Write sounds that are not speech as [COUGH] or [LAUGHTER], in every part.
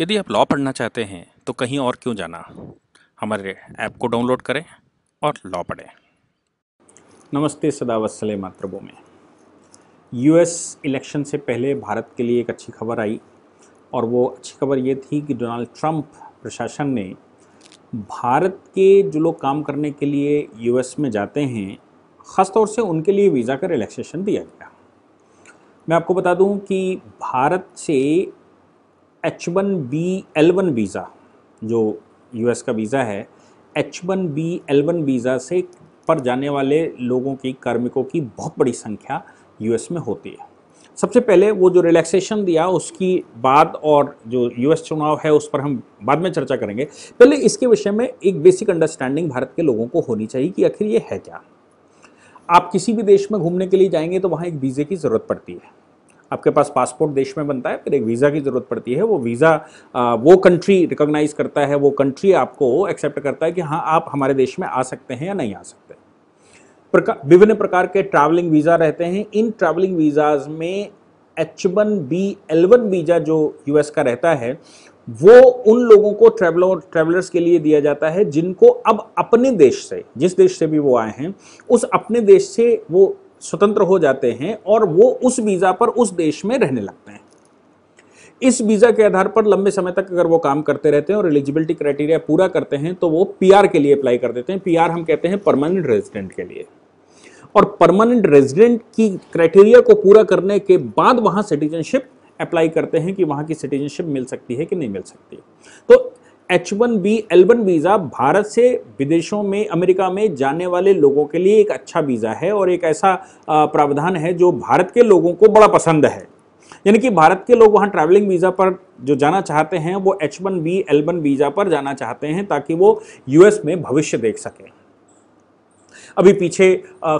यदि आप लॉ पढ़ना चाहते हैं तो कहीं और क्यों जाना हमारे ऐप को डाउनलोड करें और लॉ पढ़ें नमस्ते सदा वत्सले मातृभूमि यूएस इलेक्शन से पहले भारत के लिए एक अच्छी खबर आई और वो अच्छी खबर ये थी कि डोनाल्ड ट्रंप प्रशासन ने भारत के जो लोग काम करने के लिए यूएस में जाते हैं ख़ासतौर से उनके लिए वीज़ा का रिलैक्सेशन दिया गया मैं आपको बता दूं कि भारत से H one B L one visa जो यू का वीज़ा है H one B L one visa से पर जाने वाले लोगों की कार्मिकों की बहुत बड़ी संख्या यू में होती है सबसे पहले वो जो रिलैक्सेशन दिया उसकी बाद और जो यूएस चुनाव है उस पर हम बाद में चर्चा करेंगे पहले इसके विषय में एक बेसिक अंडरस्टैंडिंग भारत के लोगों को होनी चाहिए कि आखिर ये है क्या आप किसी भी देश में घूमने के लिए जाएंगे तो वहाँ एक वीज़े की ज़रूरत पड़ती है आपके पास पासपोर्ट देश में बनता है फिर एक वीज़ा की ज़रूरत पड़ती है वो वीज़ा वो कंट्री रिकॉग्नाइज करता है वो कंट्री आपको एक्सेप्ट करता है कि हाँ आप हमारे देश में आ सकते हैं या नहीं आ सकते प्रकार विभिन्न प्रकार के ट्रैवलिंग वीज़ा रहते हैं इन ट्रैवलिंग वीज़ाज में H one B L one visa जो यूएस का रहता है वो उन लोगों को ट्रैवल ट्रैवलर्स के लिए दिया जाता है जिनको अब अपने देश से जिस देश से भी वो आए हैं उस अपने देश से वो स्वतंत्र हो जाते हैं और वो उस वीज़ा पर उस देश में रहने लगते हैं इस वीज़ा के आधार पर लंबे समय तक अगर वो काम करते रहते हैं और एलिजिबिलिटी क्राइटेरिया पूरा करते हैं तो वो पीआर के लिए अप्लाई कर देते हैं पीआर हम कहते हैं परमानेंट रेजिडेंट के लिए और परमानेंट रेजिडेंट की क्राइटेरिया को पूरा करने के बाद वहाँ सिटीजनशिप अप्लाई करते हैं कि वहाँ की सिटीजनशिप मिल सकती है कि नहीं मिल सकती तो H one B L one visa Bharat से विदेशों में अमेरिका में जाने वाले लोगों के लिए एक अच्छा वीज़ा है और एक ऐसा प्रावधान है जो भारत के लोगों को बड़ा पसंद है यानी कि भारत के लोग वहाँ ट्रैवलिंग वीज़ा पर जो जाना चाहते हैं वो H one B L one visa पर जाना चाहते हैं ताकि वो यूएस में भविष्य देख सकें अभी पीछे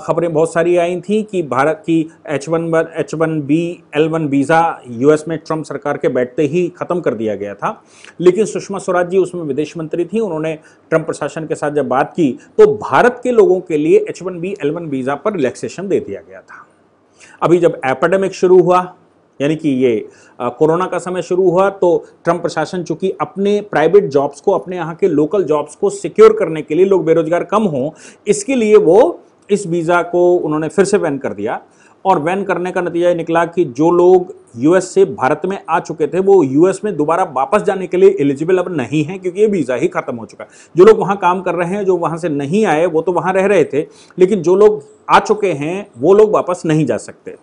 खबरें बहुत सारी आई थी कि भारत की H one H one B L one visa U में ट्रंप सरकार के बैठते ही ख़त्म कर दिया गया था लेकिन सुषमा स्वराज जी उसमें विदेश मंत्री थी उन्होंने ट्रंप प्रशासन के साथ जब बात की तो भारत के लोगों के लिए H one B L one visa पर रिलैक्सेशन दे दिया गया था अभी जब एपेडेमिक शुरू हुआ यानी कि ये कोरोना का समय शुरू हुआ तो ट्रंप प्रशासन चूंकि अपने प्राइवेट जॉब्स को अपने यहाँ के लोकल जॉब्स को सिक्योर करने के लिए लोग बेरोजगार कम हों इसके लिए वो इस वीज़ा को उन्होंने फिर से बैन कर दिया और बैन करने का नतीजा निकला कि जो लोग यूएस से भारत में आ चुके थे वो यूएस में दोबारा वापस जाने के लिए एलिजिबल अब नहीं है क्योंकि ये वीज़ा ही खत्म हो चुका है जो लोग वहाँ काम कर रहे हैं जो वहाँ से नहीं आए वो तो वहाँ रह रहे थे लेकिन जो लोग आ चुके हैं वो लोग वापस नहीं जा सकते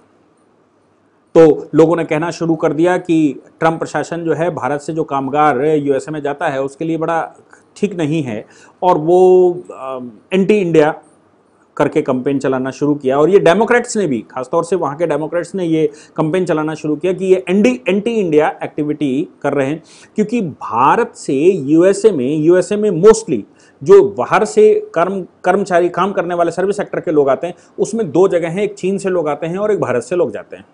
तो लोगों ने कहना शुरू कर दिया कि ट्रंप प्रशासन जो है भारत से जो कामगार यूएसए में जाता है उसके लिए बड़ा ठीक नहीं है और वो एंटी इंडिया करके कंपेन चलाना शुरू किया और ये डेमोक्रेट्स ने भी खासतौर से वहाँ के डेमोक्रेट्स ने ये कंपेन चलाना शुरू किया कि ये एंडी एंटी इंडिया एक्टिविटी कर रहे हैं क्योंकि भारत से यूएसए में यूएसए में मोस्टली जो बाहर से कर्म कर्मचारी काम करने वाले सर्विस सेक्टर के लोग आते हैं उसमें दो जगह हैं एक चीन से लोग आते हैं और एक भारत से लोग जाते हैं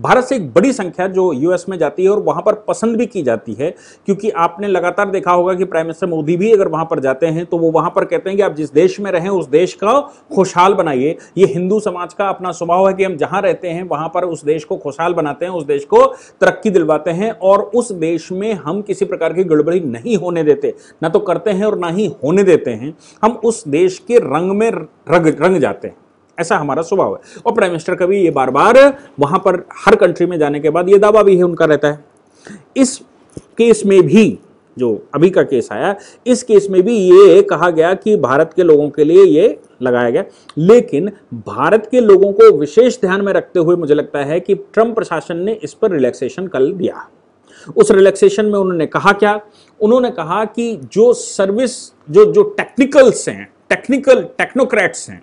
भारत से एक बड़ी संख्या जो यूएस में जाती है और वहां पर पसंद भी की जाती है क्योंकि आपने लगातार देखा होगा कि प्राइम मिनिस्टर मोदी भी अगर वहां पर जाते हैं तो वो वहां पर कहते हैं कि आप जिस देश में रहें उस देश का खुशहाल बनाइए ये हिंदू समाज का अपना स्वभाव है कि हम जहां रहते हैं वहां पर उस देश को खुशहाल बनाते हैं उस देश को तरक्की दिलवाते हैं और उस देश में हम किसी प्रकार की गड़बड़ी नहीं होने देते ना तो करते हैं और ना ही होने देते हैं हम उस देश के रंग में रंग जाते हैं ऐसा हमारा स्वभाव है और प्राइम मिनिस्टर का भी ये बार बार वहां पर हर कंट्री में जाने के बाद ये दावा भी है उनका रहता है इस केस में भी जो अभी का केस आया इस केस में भी ये कहा गया कि भारत के लोगों के लिए ये लगाया गया लेकिन भारत के लोगों को विशेष ध्यान में रखते हुए मुझे लगता है कि ट्रंप प्रशासन ने इस पर रिलैक्सेशन कर दिया उस रिलैक्सेशन में उन्होंने कहा क्या उन्होंने कहा कि जो सर्विस जो जो टेक्निकल्स हैं टेक्निकल टेक्नोक्रेट्स हैं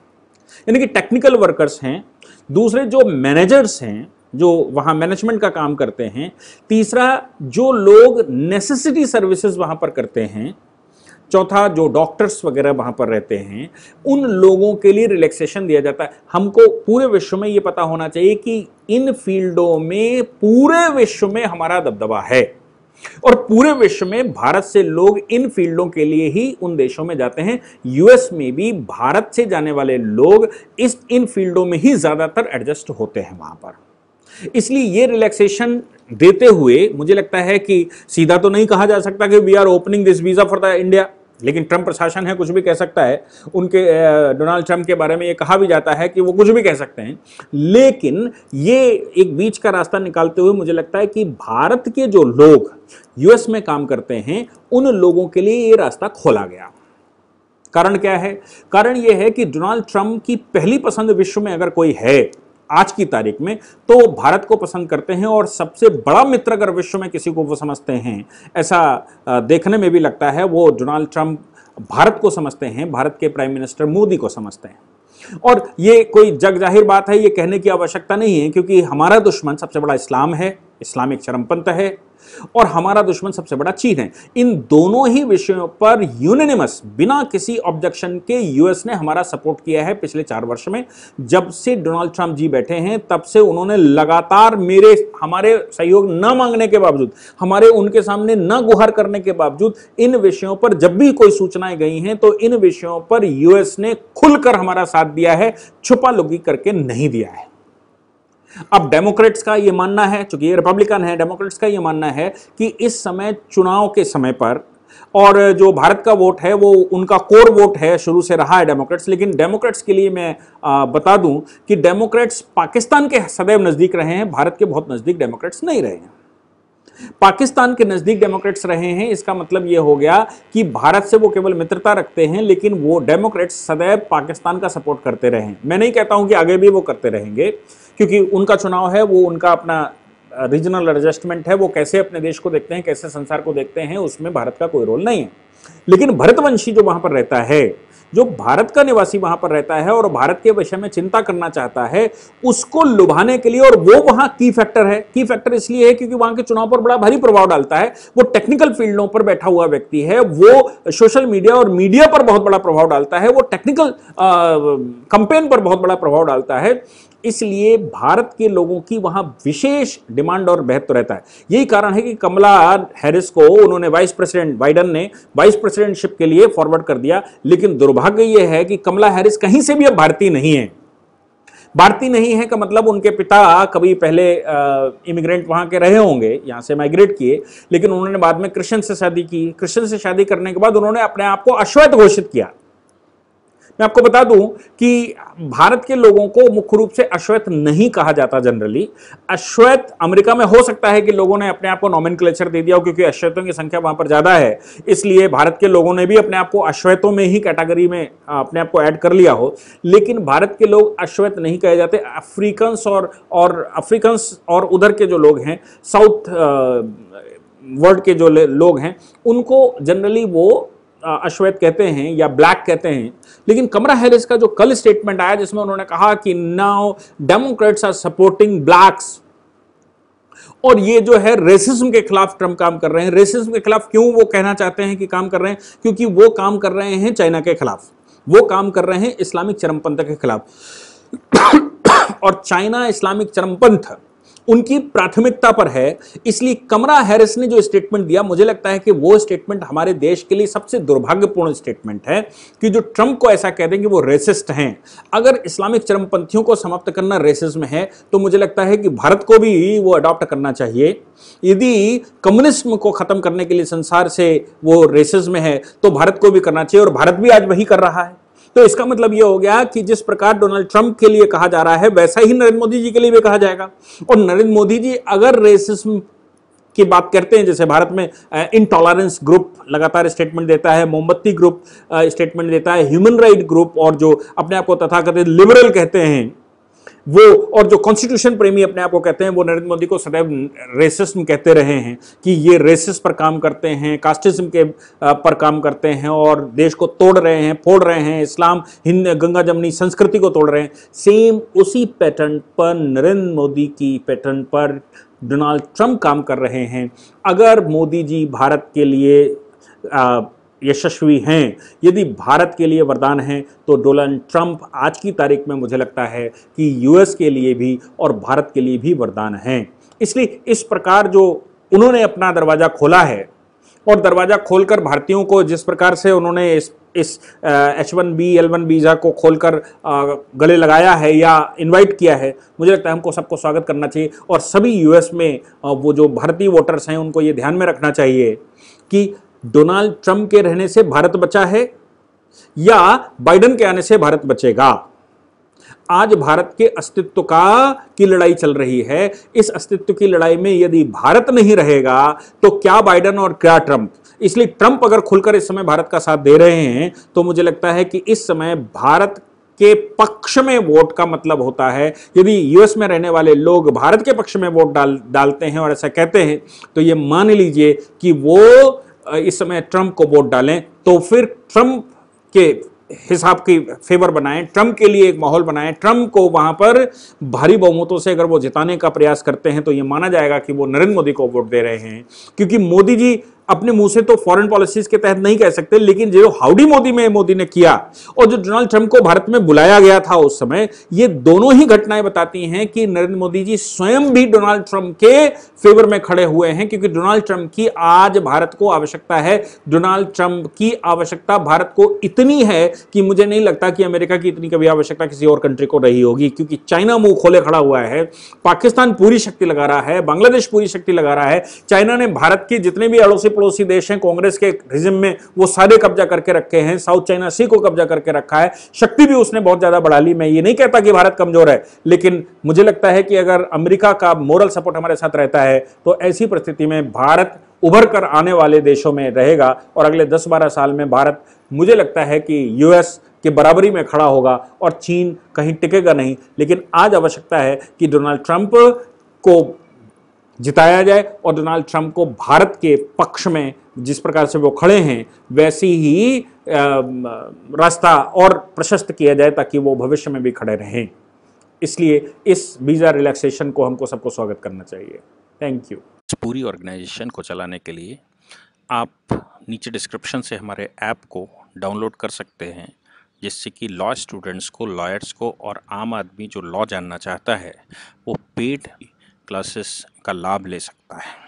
यानी कि टेक्निकल वर्कर्स हैं दूसरे जो मैनेजर्स हैं जो वहाँ मैनेजमेंट का काम करते हैं तीसरा जो लोग नेसेसिटी सर्विसेज वहाँ पर करते हैं चौथा जो डॉक्टर्स वगैरह वहाँ पर रहते हैं उन लोगों के लिए रिलैक्सेशन दिया जाता है हमको पूरे विश्व में ये पता होना चाहिए कि इन फील्डों में पूरे विश्व में हमारा दबदबा है और पूरे विश्व में भारत से लोग इन फील्डों के लिए ही उन देशों में जाते हैं यूएस में भी भारत से जाने वाले लोग इस इन फील्डों में ही ज़्यादातर एडजस्ट होते हैं वहां पर इसलिए ये रिलैक्सेशन देते हुए मुझे लगता है कि सीधा तो नहीं कहा जा सकता कि we are opening this visa for the India लेकिन ट्रंप प्रशासन है कुछ भी कह सकता है उनके डोनाल्ड ट्रंप के बारे में ये कहा भी जाता है कि वो कुछ भी कह सकते हैं लेकिन ये एक बीच का रास्ता निकालते हुए मुझे लगता है कि भारत के जो लोग यूएस में काम करते हैं उन लोगों के लिए ये रास्ता खोला गया कारण क्या है कारण यह है कि डोनाल्ड ट्रंप की पहली पसंद विश्व में अगर कोई है आज की तारीख में तो भारत को पसंद करते हैं और सबसे बड़ा मित्र अगर विश्व में किसी को वो समझते हैं ऐसा देखने में भी लगता है वो डोनाल्ड ट्रंप भारत को समझते हैं भारत के प्राइम मिनिस्टर मोदी को समझते हैं और ये कोई जग जाहिर बात है ये कहने की आवश्यकता नहीं है क्योंकि हमारा दुश्मन सबसे बड़ा इस्लाम है इस्लामिक चरमपंथ है और हमारा दुश्मन सबसे बड़ा चीन है इन दोनों ही विषयों पर यूनिनिमस बिना किसी ऑब्जेक्शन के यूएस ने हमारा सपोर्ट किया है पिछले चार वर्ष में जब से डोनाल्ड ट्रंप जी बैठे हैं तब से उन्होंने लगातार मेरे हमारे सहयोग न मांगने के बावजूद हमारे उनके सामने न गुहार करने के बावजूद इन विषयों पर जब भी कोई सूचनाएं गई हैं तो इन विषयों पर यूएस ने खुलकर हमारा साथ दिया है छुपा लुगी करके नहीं दिया है अब डेमोक्रेट्स का ये मानना है चूंकि ये रिपब्लिकन है डेमोक्रेट्स का ये मानना है कि इस समय चुनाव के समय पर और जो भारत का वोट है वो उनका कोर वोट है शुरू से रहा है डेमोक्रेट्स लेकिन डेमोक्रेट्स के लिए मैं बता दूं कि डेमोक्रेट्स पाकिस्तान के सदैव नज़दीक रहे हैं भारत के बहुत नज़दीक डेमोक्रेट्स नहीं रहे हैं पाकिस्तान के नज़दीक डेमोक्रेट्स रहे हैं इसका मतलब यह हो गया कि भारत से वो केवल मित्रता रखते हैं लेकिन वो डेमोक्रेट्स सदैव पाकिस्तान का सपोर्ट करते रहे मैं नहीं कहता हूं कि आगे भी वो करते रहेंगे क्योंकि उनका चुनाव है वो उनका अपना रीजनल एडजस्टमेंट है वो कैसे अपने देश को देखते हैं कैसे संसार को देखते हैं उसमें भारत का कोई रोल नहीं है लेकिन भरतवंशी जो वहाँ पर रहता है जो भारत का निवासी वहां पर रहता है और भारत के विषय में चिंता करना चाहता है उसको लुभाने के लिए और वो वहां की फैक्टर है की फैक्टर इसलिए है क्योंकि वहां के चुनाव पर बड़ा भारी प्रभाव डालता है वो टेक्निकल फील्डों पर बैठा हुआ व्यक्ति है वो सोशल मीडिया और मीडिया पर बहुत बड़ा प्रभाव डालता है वो टेक्निकल कंपेन पर बहुत बड़ा प्रभाव डालता है इसलिए भारत के लोगों की वहां विशेष डिमांड और महत्व रहता है यही कारण है कि कमला हैरिस को उन्होंने वाइस प्रेसिडेंट बाइडन ने वाइस प्रेसिडेंटशिप के लिए फॉरवर्ड कर दिया लेकिन दुर्भाग्य यह है कि कमला हैरिस कहीं से भी अब भारतीय नहीं है भारतीय नहीं है का मतलब उनके पिता कभी पहले इमिग्रेंट वहां के रहे होंगे यहां से माइग्रेट किए लेकिन उन्होंने बाद में कृष्ण से शादी की कृष्ण से शादी करने के बाद उन्होंने अपने आप को अश्वेत घोषित किया मैं आपको बता दूं कि भारत के लोगों को मुख्य रूप से अश्वेत नहीं कहा जाता जनरली अश्वेत अमेरिका में हो सकता है कि लोगों ने अपने आप को नॉमिन दे दिया हो क्योंकि अश्वेतों की संख्या वहां पर ज्यादा है इसलिए भारत के लोगों ने भी अपने आप को अश्वेतों में ही कैटेगरी में अपने आप को ऐड कर लिया हो लेकिन भारत के लोग अश्वेत नहीं कहे जाते अफ्रीकन्स और और अफ्रीकन्स और उधर के जो लोग हैं साउथ वर्ल्ड के जो लोग हैं उनको जनरली वो अश्वेत कहते हैं या ब्लैक कहते हैं लेकिन कमरा हैरिस का जो कल स्टेटमेंट आया जिसमें उन्होंने कहा कि now democrats are supporting blacks और ये जो है रेसिज्म के खिलाफ ट्रम्प काम कर रहे हैं रेसिज्म के खिलाफ क्यों वो कहना चाहते हैं कि काम कर रहे हैं क्योंकि वो काम कर रहे हैं चाइना के खिलाफ वो काम कर रहे हैं इस्लामिक चरमपंथ के खिलाफ [COUGHS] और चाइना इस्लामिक चरमपंथ उनकी प्राथमिकता पर है इसलिए कमरा हैरिस ने जो स्टेटमेंट दिया मुझे लगता है कि वो स्टेटमेंट हमारे देश के लिए सबसे दुर्भाग्यपूर्ण स्टेटमेंट है कि जो ट्रंप को ऐसा कह दें कि वो रेसिस्ट हैं अगर इस्लामिक चरमपंथियों को समाप्त करना रेसिज्म है तो मुझे लगता है कि भारत को भी वो अडॉप्ट करना चाहिए यदि कम्युनिस्ट को खत्म करने के लिए संसार से वो रेसिज्म है तो भारत को भी करना चाहिए और भारत भी आज वही कर रहा है तो इसका मतलब यह हो गया कि जिस प्रकार डोनाल्ड ट्रंप के लिए कहा जा रहा है वैसा ही नरेंद्र मोदी जी के लिए भी कहा जाएगा और नरेंद्र मोदी जी अगर रेसिज्म की बात करते हैं जैसे भारत में इनटॉलरेंस ग्रुप लगातार स्टेटमेंट देता है मोमबत्ती ग्रुप स्टेटमेंट देता है ह्यूमन राइट ग्रुप और जो अपने आप को तथाकथित लिबरल कहते हैं वो और जो कॉन्स्टिट्यूशन प्रेमी अपने आप को कहते हैं वो नरेंद्र मोदी को सदैव रेसिस्म कहते रहे हैं कि ये रेसिस पर काम करते हैं कास्टिज्म के पर काम करते हैं और देश को तोड़ रहे हैं फोड़ रहे हैं इस्लाम हिंद गंगा जमनी संस्कृति को तोड़ रहे हैं सेम उसी पैटर्न पर नरेंद्र मोदी की पैटर्न पर डोनाल्ड ट्रंप काम कर रहे हैं अगर मोदी जी भारत के लिए आ, यशस्वी हैं यदि भारत के लिए वरदान हैं तो डोनाल्ड ट्रंप आज की तारीख में मुझे लगता है कि यूएस के लिए भी और भारत के लिए भी वरदान हैं इसलिए इस प्रकार जो उन्होंने अपना दरवाज़ा खोला है और दरवाज़ा खोलकर भारतीयों को जिस प्रकार से उन्होंने इस इस H one B L one visa को खोलकर गले लगाया है या इनवाइट किया है मुझे लगता है हमको सबको स्वागत करना चाहिए और सभी यूएस में वो जो भारतीय वोटर्स हैं उनको ये ध्यान में रखना चाहिए कि डोनाल्ड ट्रंप के रहने से भारत बचा है या बाइडन के आने से भारत बचेगा आज भारत के अस्तित्व का की लड़ाई चल रही है इस अस्तित्व की लड़ाई में यदि भारत नहीं रहेगा तो क्या बाइडन और क्या ट्रंप इसलिए ट्रंप अगर खुलकर इस समय भारत का साथ दे रहे हैं तो मुझे लगता है कि इस समय भारत के पक्ष में वोट का मतलब होता है यदि यूएस में रहने वाले लोग भारत के पक्ष में वोट डाल डालते हैं और ऐसा कहते हैं तो ये मान लीजिए कि वो इस समय ट्रंप को वोट डालें तो फिर ट्रंप के हिसाब की फेवर बनाएं ट्रंप के लिए एक माहौल बनाएं ट्रंप को वहां पर भारी बहुमतों से अगर वो जिताने का प्रयास करते हैं तो ये माना जाएगा कि वो नरेंद्र मोदी को वोट दे रहे हैं क्योंकि मोदी जी अपने मुंह से तो फॉरेन पॉलिसीज के तहत नहीं कह सकते लेकिन जो हाउडी मोदी में मोदी ने किया और जो डोनाल्ड ट्रंप को भारत में बुलाया गया था उस समय ये दोनों ही घटनाएं बताती हैं कि नरेंद्र मोदी जी स्वयं भी डोनाल्ड ट्रंप के फेवर में खड़े हुए हैं क्योंकि डोनाल्ड ट्रंप की आज भारत को आवश्यकता है डोनाल्ड ट्रंप की आवश्यकता भारत को इतनी है कि मुझे नहीं लगता कि अमेरिका की इतनी कभी आवश्यकता किसी और कंट्री को रही होगी क्योंकि चाइना मुंह खोले खड़ा हुआ है पाकिस्तान पूरी शक्ति लगा रहा है बांग्लादेश पूरी शक्ति लगा रहा है चाइना ने भारत के जितने भी अड़ोसी पड़ोसी देश हैं कांग्रेस के रिजिम में वो सारे कब्जा करके रखे हैं साउथ चाइना सी को कब्जा करके रखा है शक्ति भी उसने बहुत ज्यादा बढ़ा ली मैं ये नहीं कहता कि भारत कमजोर है लेकिन मुझे लगता है कि अगर अमेरिका का मोरल सपोर्ट हमारे साथ रहता है तो ऐसी परिस्थिति में भारत उभर कर आने वाले देशों में रहेगा और अगले 10-12 साल में भारत मुझे लगता है कि यूएस के बराबरी में खड़ा होगा और चीन कहीं टिकेगा नहीं लेकिन आज आवश्यकता है कि डोनाल्ड ट्रंप को जिताया जाए और डोनाल्ड ट्रंप को भारत के पक्ष में जिस प्रकार से वो खड़े हैं वैसी ही रास्ता और प्रशस्त किया जाए ताकि वो भविष्य में भी खड़े रहें इसलिए इस वीज़ा रिलैक्सेशन को हमको सबको स्वागत करना चाहिए थैंक यू पूरी ऑर्गेनाइजेशन को चलाने के लिए आप नीचे डिस्क्रिप्शन से हमारे ऐप को डाउनलोड कर सकते हैं जिससे कि लॉ स्टूडेंट्स को लॉयर्स को और आम आदमी जो लॉ जानना चाहता है वो पेड क्लासेस का लाभ ले सकता है